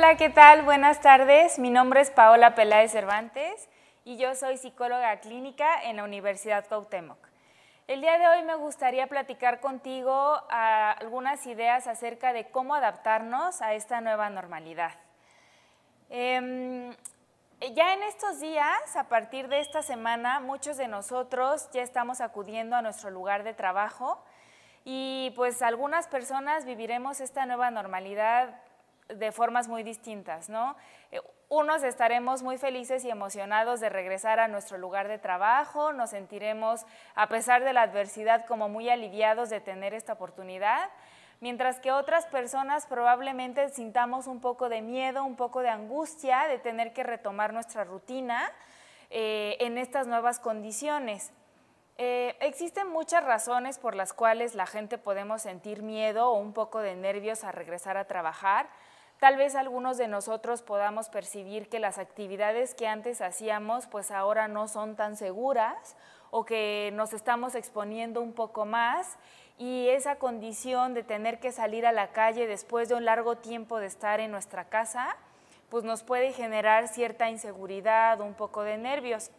Hola, ¿qué tal? Buenas tardes. Mi nombre es Paola Peláez Cervantes y yo soy psicóloga clínica en la Universidad Cautemoc. El día de hoy me gustaría platicar contigo ah, algunas ideas acerca de cómo adaptarnos a esta nueva normalidad. Em, ya en estos días, a partir de esta semana, muchos de nosotros ya estamos acudiendo a nuestro lugar de trabajo y pues algunas personas viviremos esta nueva normalidad de formas muy distintas, ¿no? Eh, unos estaremos muy felices y emocionados de regresar a nuestro lugar de trabajo, nos sentiremos, a pesar de la adversidad, como muy aliviados de tener esta oportunidad, mientras que otras personas probablemente sintamos un poco de miedo, un poco de angustia de tener que retomar nuestra rutina eh, en estas nuevas condiciones. Eh, existen muchas razones por las cuales la gente podemos sentir miedo o un poco de nervios a regresar a trabajar. Tal vez algunos de nosotros podamos percibir que las actividades que antes hacíamos pues ahora no son tan seguras o que nos estamos exponiendo un poco más y esa condición de tener que salir a la calle después de un largo tiempo de estar en nuestra casa pues nos puede generar cierta inseguridad, un poco de nervios.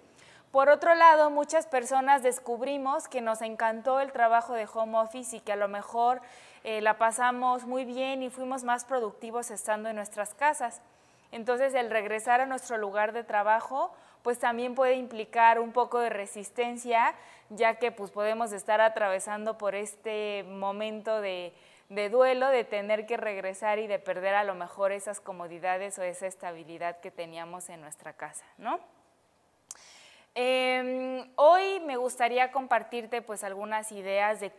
Por otro lado, muchas personas descubrimos que nos encantó el trabajo de home office y que a lo mejor eh, la pasamos muy bien y fuimos más productivos estando en nuestras casas. Entonces el regresar a nuestro lugar de trabajo pues también puede implicar un poco de resistencia, ya que pues podemos estar atravesando por este momento de, de duelo, de tener que regresar y de perder a lo mejor esas comodidades o esa estabilidad que teníamos en nuestra casa, ¿no? Em, hoy me gustaría compartirte pues, algunas ideas de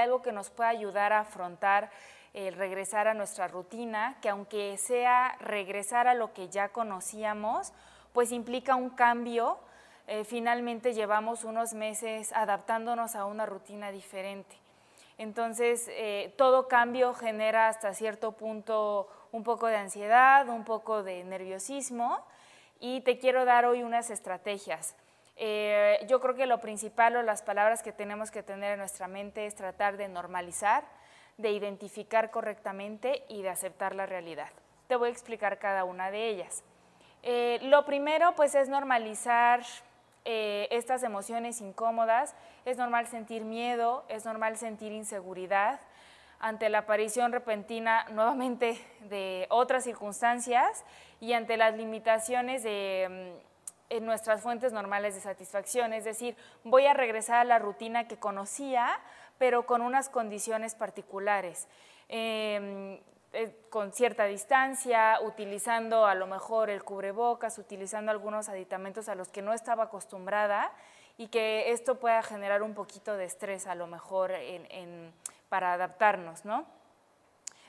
algo que nos pueda ayudar a afrontar el regresar a nuestra rutina, que aunque sea regresar a lo que ya conocíamos, pues implica un cambio. Eh, finalmente llevamos unos meses adaptándonos a una rutina diferente. Entonces, eh, todo cambio genera hasta cierto punto un poco de ansiedad, un poco de nerviosismo y te quiero dar hoy unas estrategias. Eh, yo creo que lo principal o las palabras que tenemos que tener en nuestra mente es tratar de normalizar, de identificar correctamente y de aceptar la realidad. Te voy a explicar cada una de ellas. Eh, lo primero pues es normalizar eh, estas emociones incómodas, es normal sentir miedo, es normal sentir inseguridad, ante la aparición repentina nuevamente de otras circunstancias y ante las limitaciones de mm, en nuestras fuentes normales de satisfacción, es decir, voy a regresar a la rutina que conocía, pero con unas condiciones particulares. Em, eh, con cierta distancia, utilizando a lo mejor el cubrebocas, utilizando algunos aditamentos a los que no estaba acostumbrada y que esto pueda generar un poquito de estrés a lo mejor en, para adaptarnos, ¿no?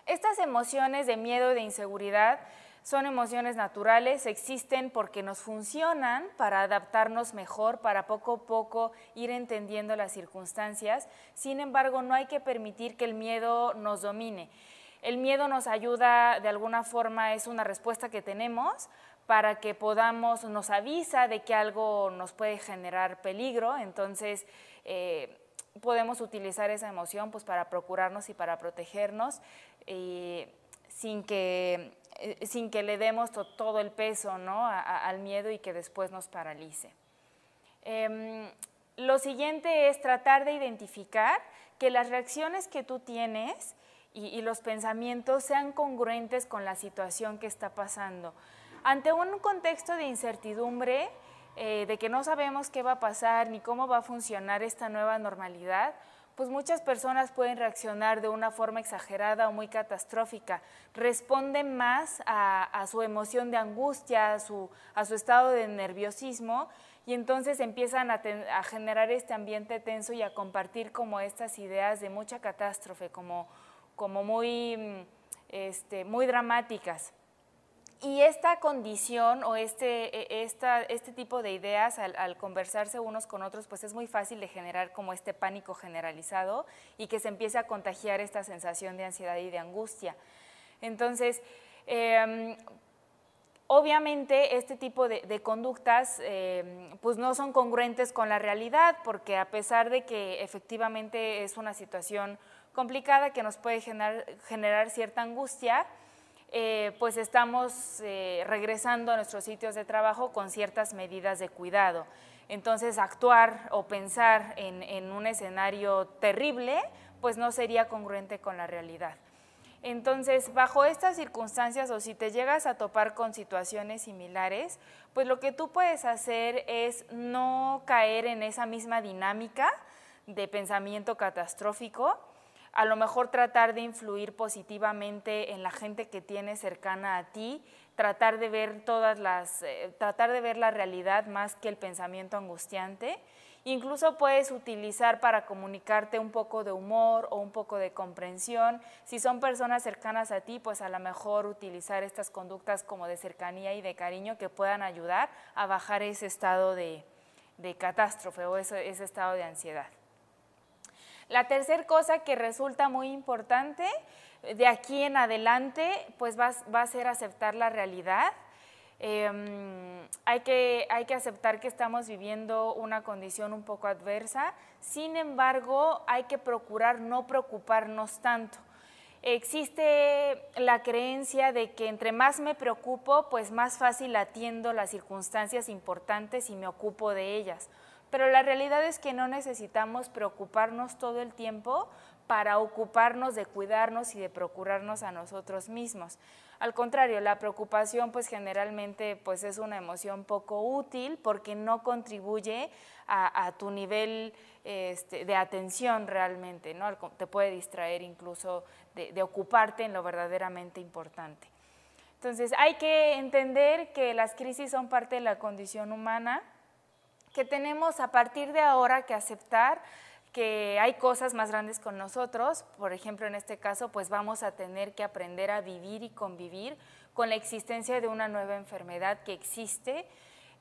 Estas emociones de miedo y de inseguridad son emociones naturales, existen porque nos funcionan para adaptarnos mejor, para poco a poco ir entendiendo las circunstancias. Sin embargo, no hay que permitir que el miedo nos domine. El miedo nos ayuda, de alguna forma, es una respuesta que tenemos para que podamos, nos avisa de que algo nos puede generar peligro. Entonces, eh, podemos utilizar esa emoción pues, para procurarnos y para protegernos eh, sin, que, eh, sin que le demos todo el peso ¿no? al miedo y que después nos paralice. Em, lo siguiente es tratar de identificar que las reacciones que tú tienes y los pensamientos sean congruentes con la situación que está pasando. Ante un contexto de incertidumbre, eh, de que no sabemos qué va a pasar ni cómo va a funcionar esta nueva normalidad, pues muchas personas pueden reaccionar de una forma exagerada o muy catastrófica. Responden más a, su emoción de angustia, a su, estado de nerviosismo y entonces empiezan a, generar este ambiente tenso y a compartir como estas ideas de mucha catástrofe, como, muy, este, muy dramáticas. Y esta condición o este, e, este tipo de ideas al, conversarse unos con otros, pues es muy fácil de generar como este pánico generalizado y que se empiece a contagiar esta sensación de ansiedad y de angustia. Entonces, em, obviamente este tipo de, conductas em, pues no son congruentes con la realidad, porque a pesar de que efectivamente es una situación complicada que nos puede generar, generar cierta angustia, eh, pues estamos eh, regresando a nuestros sitios de trabajo con ciertas medidas de cuidado. Entonces, actuar o pensar en, en un escenario terrible, pues no sería congruente con la realidad. Entonces, bajo estas circunstancias o si te llegas a topar con situaciones similares, pues lo que tú puedes hacer es no caer en esa misma dinámica de pensamiento catastrófico, a lo mejor tratar de influir positivamente en la gente que tienes cercana a ti, tratar de ver todas las, eh, tratar de ver la realidad más que el pensamiento angustiante. Incluso puedes utilizar para comunicarte un poco de humor o un poco de comprensión. Si son personas cercanas a ti, pues a lo mejor utilizar estas conductas como de cercanía y de cariño que puedan ayudar a bajar ese estado de, catástrofe o ese estado de ansiedad. La tercera cosa que resulta muy importante de aquí en adelante, pues va, a ser aceptar la realidad. Em, hay, que, hay que aceptar que estamos viviendo una condición un poco adversa, sin embargo hay que procurar no preocuparnos tanto. Existe la creencia de que entre más me preocupo, pues más fácil atiendo las circunstancias importantes y me ocupo de ellas pero la realidad es que no necesitamos preocuparnos todo el tiempo para ocuparnos de cuidarnos y de procurarnos a nosotros mismos. Al contrario, la preocupación pues generalmente pues es una emoción poco útil porque no contribuye a, tu nivel este, de atención realmente, ¿no? te puede distraer incluso de ocuparte en lo verdaderamente importante. Entonces hay que entender que las crisis son parte de la condición humana, que tenemos a partir de ahora que aceptar que hay cosas más grandes con nosotros, por ejemplo, en este caso, pues vamos a tener que aprender a vivir y convivir con la existencia de una nueva enfermedad que existe,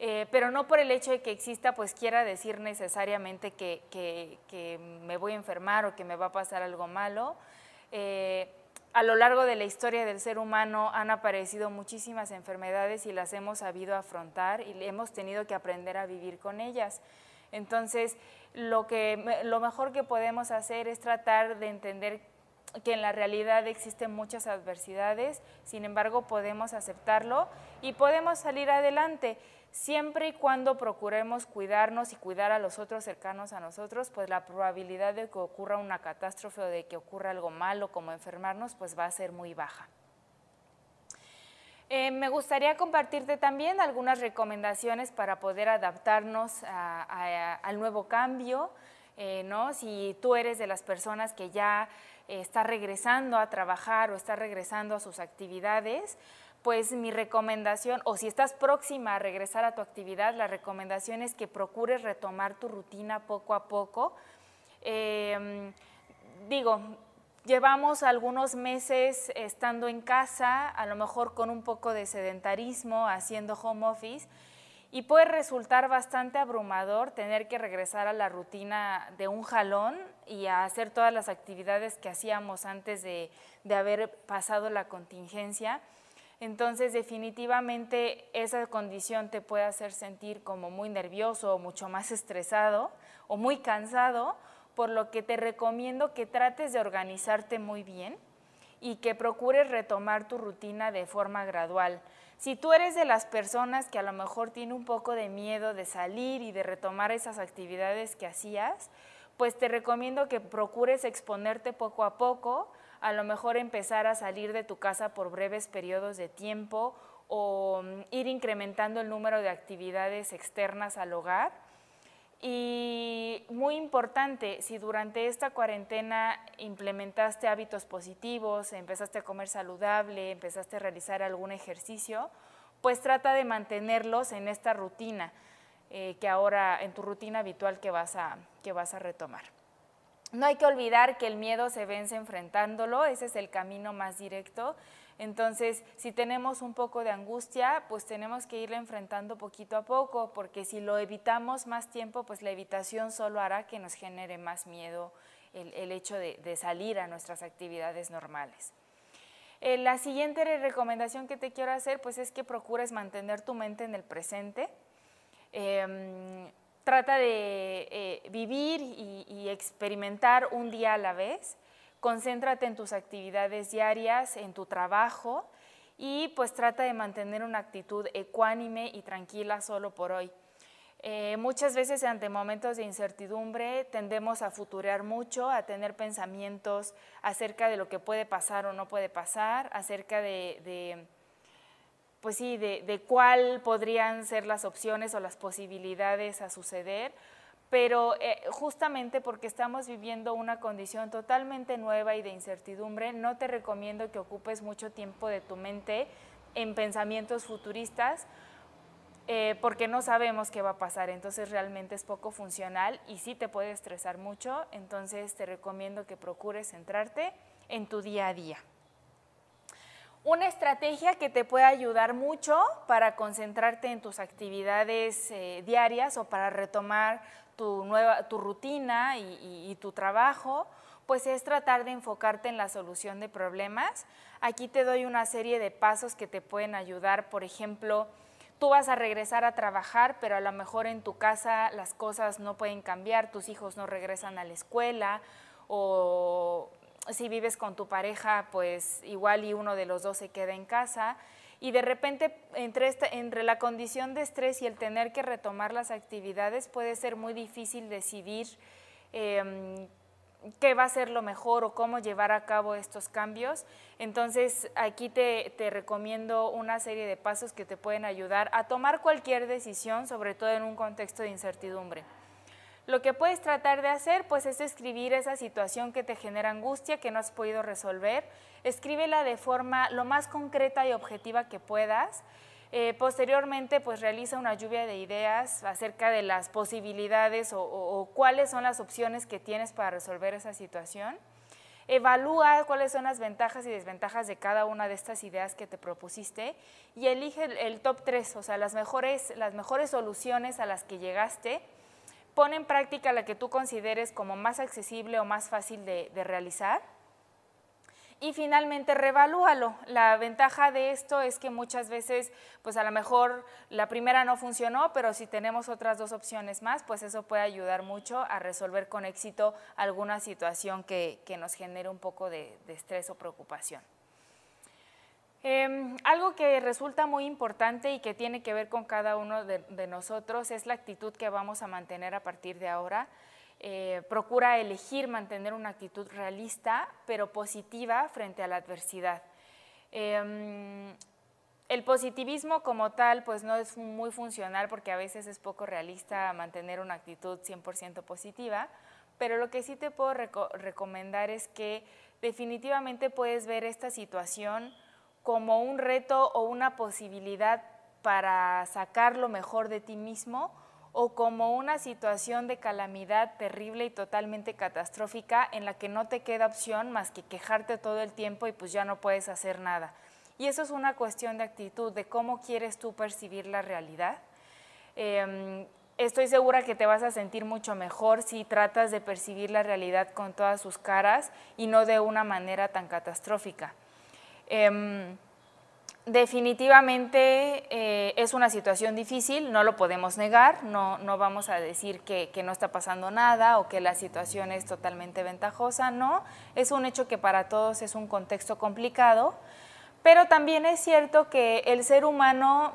eh, pero no por el hecho de que exista, pues quiera decir necesariamente que, me voy a enfermar o que me va a pasar algo malo. Eh, a lo largo de la historia del ser humano han aparecido muchísimas enfermedades y las hemos sabido afrontar y hemos tenido que aprender a vivir con ellas. Entonces, lo, que, lo mejor que podemos hacer es tratar de entender que en la realidad existen muchas adversidades, sin embargo podemos aceptarlo y podemos salir adelante siempre y cuando procuremos cuidarnos y cuidar a los otros cercanos a nosotros, pues la probabilidad de que ocurra una catástrofe o de que ocurra algo malo como enfermarnos, pues va a ser muy baja. Eh, me gustaría compartirte también algunas recomendaciones para poder adaptarnos al nuevo cambio. Eh, si tú eres de las personas que ya eh, está regresando a trabajar o está regresando a sus actividades, pues mi recomendación, o si estás próxima a regresar a tu actividad, la recomendación es que procures retomar tu rutina poco a poco. Em, digo, llevamos algunos meses estando en casa, a lo mejor con un poco de sedentarismo, haciendo home office, y puede resultar bastante abrumador tener que regresar a la rutina de un jalón y a hacer todas las actividades que hacíamos antes de haber pasado la contingencia. Entonces, definitivamente esa condición te puede hacer sentir como muy nervioso o mucho más estresado o muy cansado, por lo que te recomiendo que trates de organizarte muy bien y que procures retomar tu rutina de forma gradual. Si tú eres de las personas que a lo mejor tiene un poco de miedo de salir y de retomar esas actividades que hacías, pues te recomiendo que procures exponerte poco a poco, a lo mejor empezar a salir de tu casa por breves periodos de tiempo o mm, ir incrementando el número de actividades externas al hogar. Y muy importante, si durante esta cuarentena implementaste hábitos positivos, empezaste a comer saludable, empezaste a realizar algún ejercicio, pues trata de mantenerlos en esta rutina, eh, que ahora, en tu rutina habitual que vas a, que vas a retomar. No hay que olvidar que el miedo se vence enfrentándolo, ese es el camino más directo. Entonces, si tenemos un poco de angustia, pues tenemos que irla enfrentando poquito a poco, porque si lo evitamos más tiempo, pues la evitación solo hará que nos genere más miedo el, hecho de, salir a nuestras actividades normales. Eh, la siguiente recomendación que te quiero hacer, pues es que procures mantener tu mente en el presente. Em, trata de eh, vivir y, experimentar un día a la vez. Concéntrate en tus actividades diarias, en tu trabajo y pues trata de mantener una actitud ecuánime y tranquila solo por hoy. Eh, muchas veces ante momentos de incertidumbre tendemos a futurear mucho, a tener pensamientos acerca de lo que puede pasar o no puede pasar, acerca de pues sí, de, cuál podrían ser las opciones o las posibilidades a suceder, pero eh, justamente porque estamos viviendo una condición totalmente nueva y de incertidumbre, no te recomiendo que ocupes mucho tiempo de tu mente en pensamientos futuristas, eh, porque no sabemos qué va a pasar, entonces realmente es poco funcional y sí te puede estresar mucho, entonces te recomiendo que procures centrarte en tu día a día. Una estrategia que te puede ayudar mucho para concentrarte en tus actividades eh, diarias o para retomar tu, nueva, tu rutina y, y tu trabajo, pues es tratar de enfocarte en la solución de problemas. Aquí te doy una serie de pasos que te pueden ayudar, por ejemplo, tú vas a regresar a trabajar, pero a lo mejor en tu casa las cosas no pueden cambiar, tus hijos no regresan a la escuela o si vives con tu pareja, pues igual y uno de los dos se queda en casa. Y de repente, entre, la condición de estrés y el tener que retomar las actividades, puede ser muy difícil decidir em, qué va a ser lo mejor o cómo llevar a cabo estos cambios. Entonces, aquí te, recomiendo una serie de pasos que te pueden ayudar a tomar cualquier decisión, sobre todo en un contexto de incertidumbre. Lo que puedes tratar de hacer pues es escribir esa situación que te genera angustia, que no has podido resolver. Escríbela de forma lo más concreta y objetiva que puedas. Eh, posteriormente, pues realiza una lluvia de ideas acerca de las posibilidades o, cuáles son las opciones que tienes para resolver esa situación. Evalúa cuáles son las ventajas y desventajas de cada una de estas ideas que te propusiste y elige el, top 3, o sea, las las mejores soluciones a las que llegaste pone en práctica la que tú consideres como más accesible o más fácil de, realizar. Y finalmente, revalúalo. La ventaja de esto es que muchas veces, pues a lo mejor la primera no funcionó, pero si tenemos otras dos opciones más, pues eso puede ayudar mucho a resolver con éxito alguna situación que, nos genere un poco de estrés o preocupación. Em, algo que resulta muy importante y que tiene que ver con cada uno de, nosotros es la actitud que vamos a mantener a partir de ahora. Eh, procura elegir mantener una actitud realista pero positiva frente a la adversidad. Em, el positivismo como tal pues no es muy funcional porque a veces es poco realista mantener una actitud 100% positiva, pero lo que sí te puedo recomendar es que definitivamente puedes ver esta situación como un reto o una posibilidad para sacar lo mejor de ti mismo o como una situación de calamidad terrible y totalmente catastrófica en la que no te queda opción más que quejarte todo el tiempo y pues ya no puedes hacer nada. Y eso es una cuestión de actitud, de cómo quieres tú percibir la realidad. Em, estoy segura que te vas a sentir mucho mejor si tratas de percibir la realidad con todas sus caras y no de una manera tan catastrófica. Em, definitivamente eh, es una situación difícil, no lo podemos negar, no, no vamos a decir que, no está pasando nada o que la situación es totalmente ventajosa, no, es un hecho que para todos es un contexto complicado, pero también es cierto que el ser humano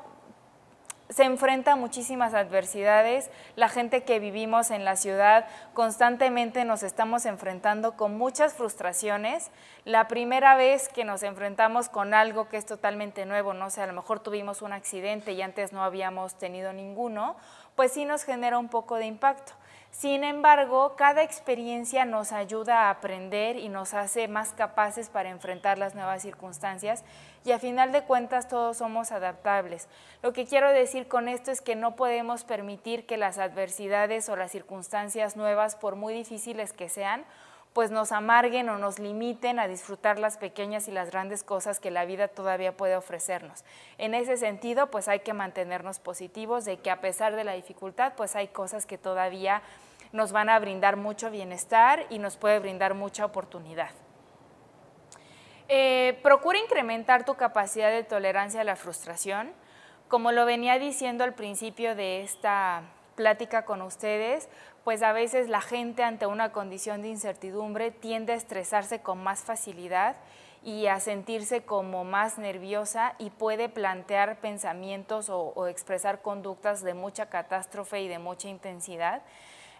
se enfrenta a muchísimas adversidades. La gente que vivimos en la ciudad constantemente nos estamos enfrentando con muchas frustraciones. La primera vez que nos enfrentamos con algo que es totalmente nuevo, no sé, a lo mejor tuvimos un accidente y antes no habíamos tenido ninguno, pues sí nos genera un poco de impacto. Sin embargo, cada experiencia nos ayuda a aprender y nos hace más capaces para enfrentar las nuevas circunstancias y a final de cuentas todos somos adaptables. Lo que quiero decir con esto es que no podemos permitir que las adversidades o las circunstancias nuevas, por muy difíciles que sean, pues nos amarguen o nos limiten a disfrutar las pequeñas y las grandes cosas que la vida todavía puede ofrecernos. En ese sentido, pues hay que mantenernos positivos de que a pesar de la dificultad, pues hay cosas que todavía nos van a brindar mucho bienestar y nos puede brindar mucha oportunidad. Eh, procura incrementar tu capacidad de tolerancia a la frustración. Como lo venía diciendo al principio de esta plática con ustedes, pues a veces la gente ante una condición de incertidumbre tiende a estresarse con más facilidad y a sentirse como más nerviosa y puede plantear pensamientos o expresar conductas de mucha catástrofe y de mucha intensidad.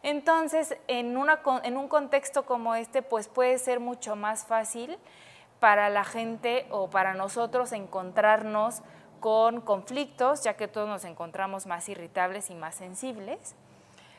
Entonces, en, un contexto como este, pues puede ser mucho más fácil para la gente o para nosotros encontrarnos con conflictos, ya que todos nos encontramos más irritables y más sensibles.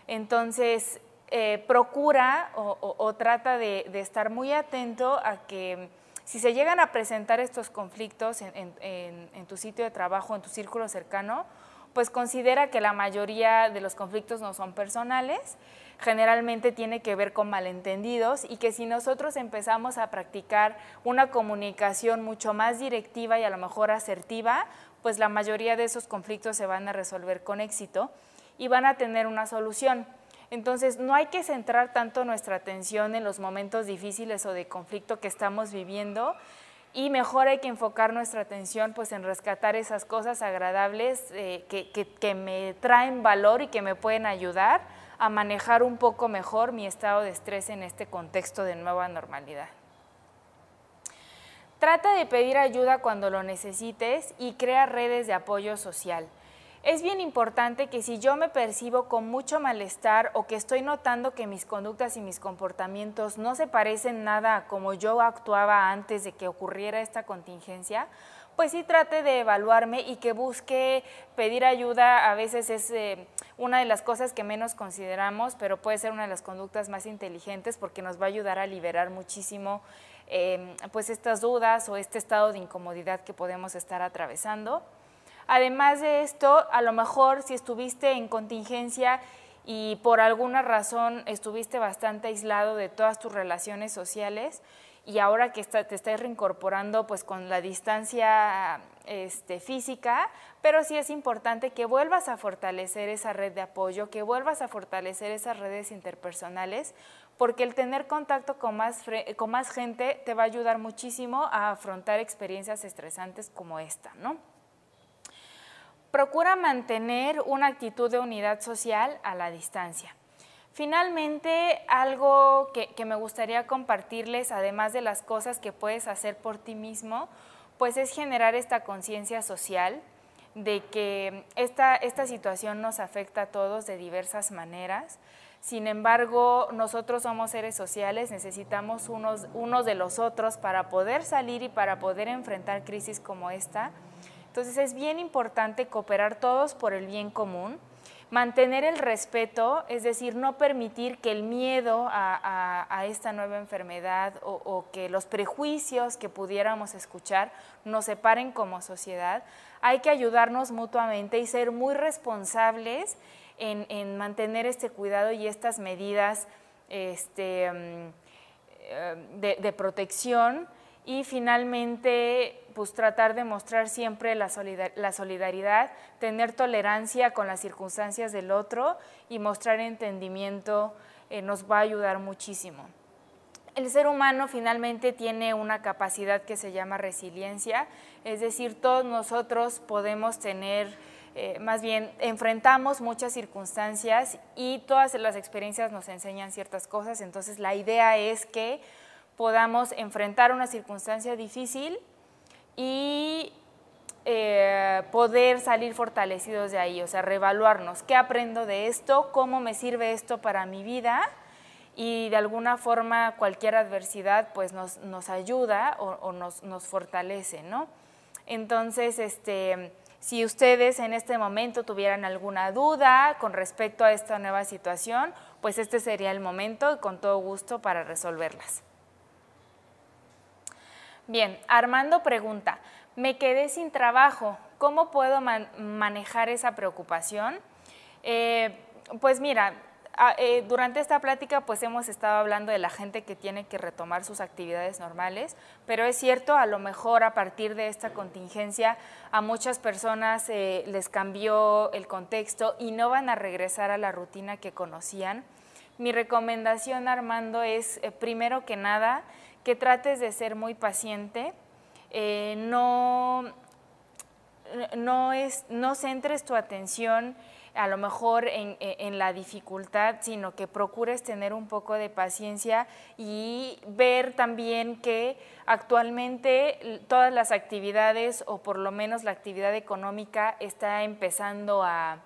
Entonces, eh, procura o, trata de, estar muy atento a que si se llegan a presentar estos conflictos en, tu sitio de trabajo, en tu círculo cercano, pues considera que la mayoría de los conflictos no son personales, generalmente tiene que ver con malentendidos y que si nosotros empezamos a practicar una comunicación mucho más directiva y a lo mejor asertiva, pues la mayoría de esos conflictos se van a resolver con éxito y van a tener una solución. Entonces, no hay que centrar tanto nuestra atención en los momentos difíciles o de conflicto que estamos viviendo, y mejor hay que enfocar nuestra atención pues en rescatar esas cosas agradables eh, que, que, me traen valor y que me pueden ayudar a manejar un poco mejor mi estado de estrés en este contexto de nueva normalidad. Trata de pedir ayuda cuando lo necesites y crea redes de apoyo social. Es bien importante que si yo me percibo con mucho malestar o que estoy notando que mis conductas y mis comportamientos no se parecen nada a como yo actuaba antes de que ocurriera esta contingencia, pues sí trate de evaluarme y que busque pedir ayuda. A veces es eh, una de las cosas que menos consideramos, pero puede ser una de las conductas más inteligentes porque nos va a ayudar a liberar muchísimo eh, pues estas dudas o este estado de incomodidad que podemos estar atravesando. Además de esto, a lo mejor si estuviste en contingencia y por alguna razón estuviste bastante aislado de todas tus relaciones sociales y ahora que te estás reincorporando pues con la distancia este, física, pero sí es importante que vuelvas a fortalecer esa red de apoyo, que vuelvas a fortalecer esas redes interpersonales, porque el tener contacto con más, con más gente te va a ayudar muchísimo a afrontar experiencias estresantes como esta, ¿no? Procura mantener una actitud de unidad social a la distancia. Finalmente, algo que, me gustaría compartirles, además de las cosas que puedes hacer por ti mismo, pues es generar esta conciencia social de que esta, situación nos afecta a todos de diversas maneras. Sin embargo, nosotros somos seres sociales, necesitamos unos, unos de los otros para poder salir y para poder enfrentar crisis como esta. Entonces es bien importante cooperar todos por el bien común, mantener el respeto, es decir, no permitir que el miedo a, esta nueva enfermedad o, que los prejuicios que pudiéramos escuchar nos separen como sociedad. Hay que ayudarnos mutuamente y ser muy responsables en, mantener este cuidado y estas medidas este, mm, eh, de, protección y finalmente pues tratar de mostrar siempre la, solidaridad, tener tolerancia con las circunstancias del otro y mostrar entendimiento eh, nos va a ayudar muchísimo. El ser humano finalmente tiene una capacidad que se llama resiliencia, es decir, todos nosotros podemos tener eh, más bien enfrentamos muchas circunstancias y todas las experiencias nos enseñan ciertas cosas, entonces la idea es que podamos enfrentar una circunstancia difícil y eh, poder salir fortalecidos de ahí, o sea, reevaluarnos, qué aprendo de esto, cómo me sirve esto para mi vida y de alguna forma cualquier adversidad pues nos, ayuda o, nos, fortalece, ¿no? Entonces, este, si ustedes en este momento tuvieran alguna duda con respecto a esta nueva situación, pues este sería el momento y con todo gusto para resolverlas. Bien, Armando pregunta, me quedé sin trabajo, ¿cómo puedo manejar esa preocupación? Eh, pues mira, eh, durante esta plática pues hemos estado hablando de la gente que tiene que retomar sus actividades normales, pero es cierto, a lo mejor a partir de esta contingencia a muchas personas eh, les cambió el contexto y no van a regresar a la rutina que conocían. Mi recomendación, Armando, es primero que nada, que trates de ser muy paciente, eh, no, no, es, no centres tu atención a lo mejor en, la dificultad, sino que procures tener un poco de paciencia y ver también que actualmente todas las actividades, o por lo menos la actividad económica, está empezando a,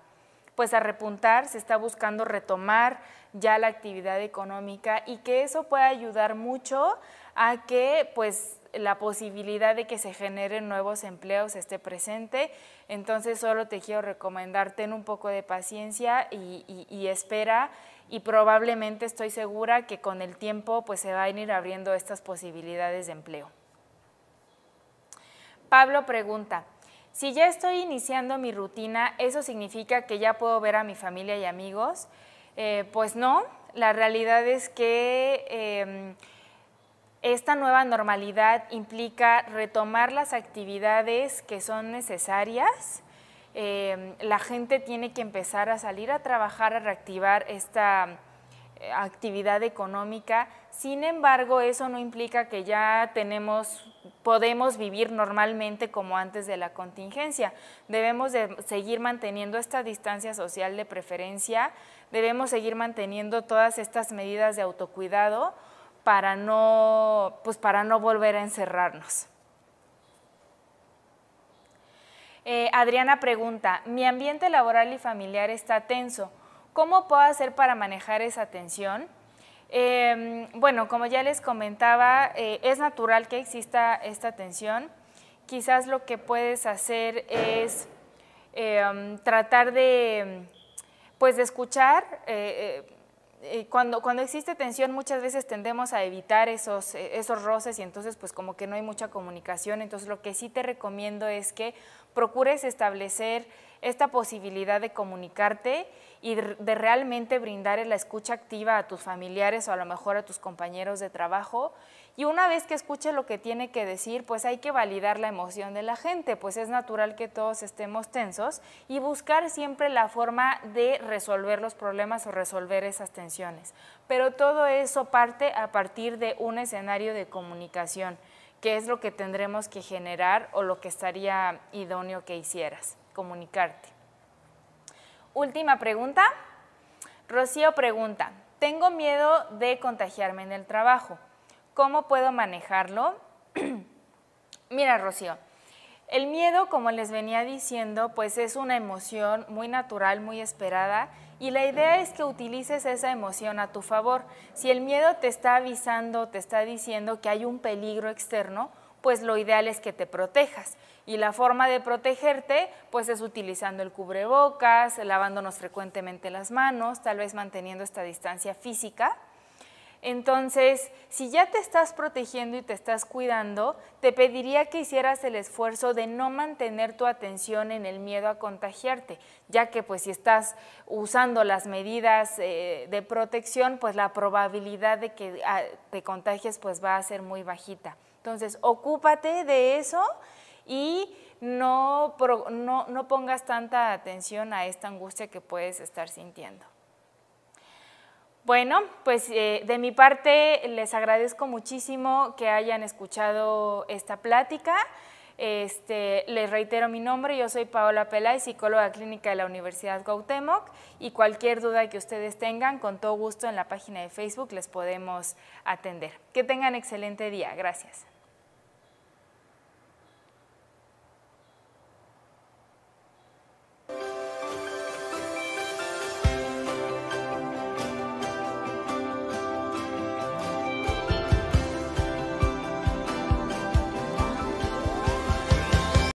pues a repuntar, se está buscando retomar ya la actividad económica y que eso pueda ayudar mucho a que pues la posibilidad de que se generen nuevos empleos esté presente. Entonces solo te quiero recomendar, ten un poco de paciencia y, espera y probablemente estoy segura que con el tiempo pues se van a ir abriendo estas posibilidades de empleo. Pablo pregunta, si ya estoy iniciando mi rutina, ¿eso significa que ya puedo ver a mi familia y amigos? Eh, pues no, la realidad es que em, esta nueva normalidad implica retomar las actividades que son necesarias. Em, la gente tiene que empezar a salir a trabajar, a reactivar esta actividad económica. Sin embargo, eso no implica que ya tenemos, podemos vivir normalmente como antes de la contingencia. Debemos de seguir manteniendo esta distancia social de preferencia, debemos seguir manteniendo todas estas medidas de autocuidado para no, pues, para no volver a encerrarnos. Eh, Adriana pregunta, mi ambiente laboral y familiar está tenso ¿Cómo puedo hacer para manejar esa tensión? Em, bueno, como ya les comentaba, eh, es natural que exista esta tensión. Quizás lo que puedes hacer es em, tratar de, pues, escuchar. Eh, eh, cuando, existe tensión muchas veces tendemos a evitar esos, roces y entonces pues, como que no hay mucha comunicación. Entonces lo que sí te recomiendo es que procures establecer esta posibilidad de comunicarte y de realmente brindar la escucha activa a tus familiares o a lo mejor a tus compañeros de trabajo. Y una vez que escuche lo que tiene que decir, pues hay que validar la emoción de la gente, pues es natural que todos estemos tensos y buscar siempre la forma de resolver los problemas o resolver esas tensiones. Pero todo eso parte a partir de un escenario de comunicación, que es lo que tendremos que generar o lo que estaría idóneo que hicieras, comunicarte. Última pregunta. Rocío pregunta, tengo miedo de contagiarme en el trabajo. ¿Cómo puedo manejarlo? Mira, Rocío, el miedo, como les venía diciendo, pues es una emoción muy natural, muy esperada, y la idea es que utilices esa emoción a tu favor. Si el miedo te está avisando, te está diciendo que hay un peligro externo, pues lo ideal es que te protejas. Y la forma de protegerte, pues es utilizando el cubrebocas, lavándonos frecuentemente las manos, tal vez manteniendo esta distancia física. Entonces, si ya te estás protegiendo y te estás cuidando, te pediría que hicieras el esfuerzo de no mantener tu atención en el miedo a contagiarte, ya que pues si estás usando las medidas eh, de protección, pues la probabilidad de que ah, te contagies pues va a ser muy bajita. Entonces, ocúpate de eso y no, pongas tanta atención a esta angustia que puedes estar sintiendo. Bueno, pues eh, de mi parte les agradezco muchísimo que hayan escuchado esta plática. Este, les reitero mi nombre, yo soy Paola Pelay, psicóloga clínica de la Universidad Gautemoc y cualquier duda que ustedes tengan, con todo gusto en la página de Facebook les podemos atender. Que tengan excelente día, gracias.